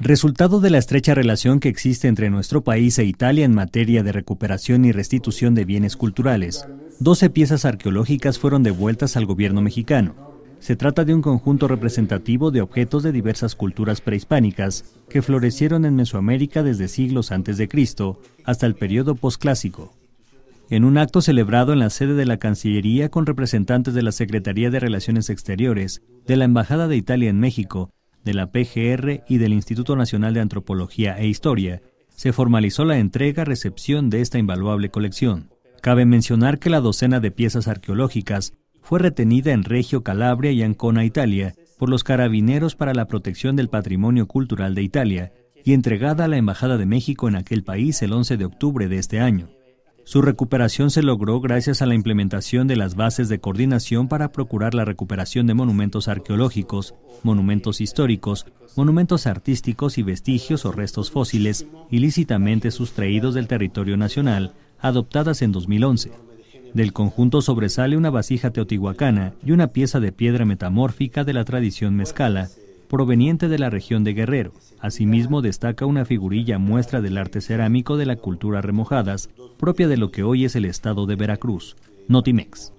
Resultado de la estrecha relación que existe entre nuestro país e Italia en materia de recuperación y restitución de bienes culturales, 12 piezas arqueológicas fueron devueltas al gobierno mexicano. Se trata de un conjunto representativo de objetos de diversas culturas prehispánicas que florecieron en Mesoamérica desde siglos antes de Cristo hasta el periodo posclásico. En un acto celebrado en la sede de la Cancillería con representantes de la Secretaría de Relaciones Exteriores, de la Embajada de Italia en México de la PGR y del Instituto Nacional de Antropología e Historia, se formalizó la entrega-recepción de esta invaluable colección. Cabe mencionar que la docena de piezas arqueológicas fue retenida en Regio Calabria y Ancona, Italia, por los carabineros para la protección del patrimonio cultural de Italia y entregada a la Embajada de México en aquel país el 11 de octubre de este año. Su recuperación se logró gracias a la implementación de las bases de coordinación para procurar la recuperación de monumentos arqueológicos, monumentos históricos, monumentos artísticos y vestigios o restos fósiles ilícitamente sustraídos del territorio nacional, adoptadas en 2011. Del conjunto sobresale una vasija teotihuacana y una pieza de piedra metamórfica de la tradición mezcala, proveniente de la región de Guerrero. Asimismo, destaca una figurilla muestra del arte cerámico de la cultura remojadas, propia de lo que hoy es el estado de Veracruz, Notimex.